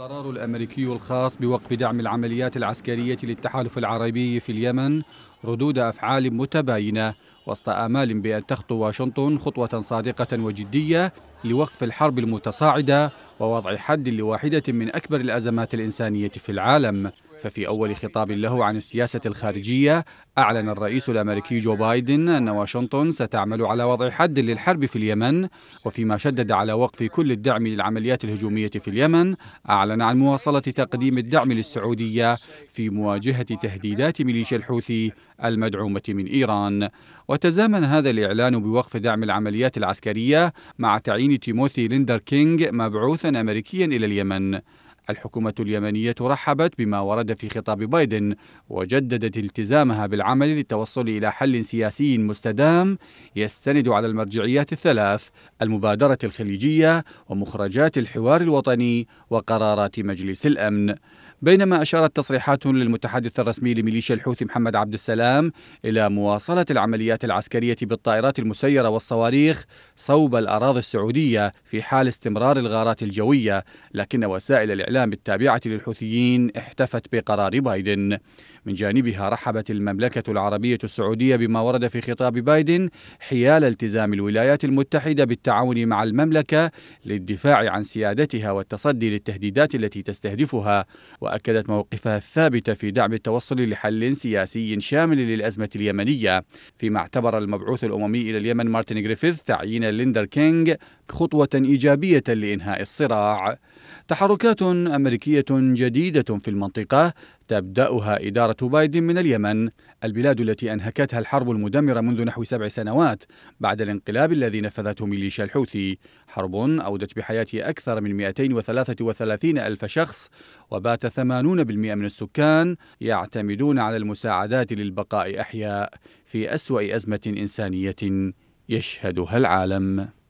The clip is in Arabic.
القرار الامريكي الخاص بوقف دعم العمليات العسكريه للتحالف العربي في اليمن ردود افعال متباينه وسط امال بان تخطو واشنطن خطوه صادقه وجديه لوقف الحرب المتصاعده ووضع حد لواحدة من أكبر الأزمات الإنسانية في العالم ففي أول خطاب له عن السياسة الخارجية أعلن الرئيس الأمريكي جو بايدن أن واشنطن ستعمل على وضع حد للحرب في اليمن وفيما شدد على وقف كل الدعم للعمليات الهجومية في اليمن أعلن عن مواصلة تقديم الدعم للسعودية في مواجهة تهديدات ميليشيا الحوثي المدعومة من إيران وتزامن هذا الإعلان بوقف دعم العمليات العسكرية مع تعيين تيموثي ليندر كينغ مبعوث أمريكيا إلى اليمن الحكومة اليمنية رحبت بما ورد في خطاب بايدن وجددت التزامها بالعمل للتوصل إلى حل سياسي مستدام يستند على المرجعيات الثلاث المبادرة الخليجية ومخرجات الحوار الوطني وقرارات مجلس الأمن بينما أشارت تصريحات للمتحدث الرسمي لميليشيا الحوثي محمد عبد السلام إلى مواصلة العمليات العسكرية بالطائرات المسيرة والصواريخ صوب الأراضي السعودية في حال استمرار الغارات الجوية لكن وسائل الإعلام الإعلام التابعة للحوثيين احتفت بقرار بايدن من جانبها رحبت المملكة العربية السعودية بما ورد في خطاب بايدن حيال التزام الولايات المتحدة بالتعاون مع المملكة للدفاع عن سيادتها والتصدي للتهديدات التي تستهدفها وأكدت موقفها الثابت في دعم التوصل لحل سياسي شامل للأزمة اليمنية فيما اعتبر المبعوث الأممي إلى اليمن مارتن جريفيث تعيين ليندر كينغ خطوة إيجابية لإنهاء الصراع تحركات أمريكية جديدة في المنطقة تبدأها إدارة بايدن من اليمن البلاد التي أنهكتها الحرب المدمرة منذ نحو سبع سنوات بعد الانقلاب الذي نفذته ميليشيا الحوثي حرب أودت بحياة أكثر من 233 ألف شخص وبات 80% من السكان يعتمدون على المساعدات للبقاء أحياء في أسوأ أزمة إنسانية يشهدها العالم